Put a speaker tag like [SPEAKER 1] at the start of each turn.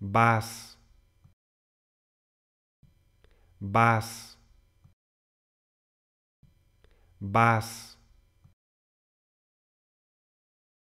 [SPEAKER 1] vas, vas, vas.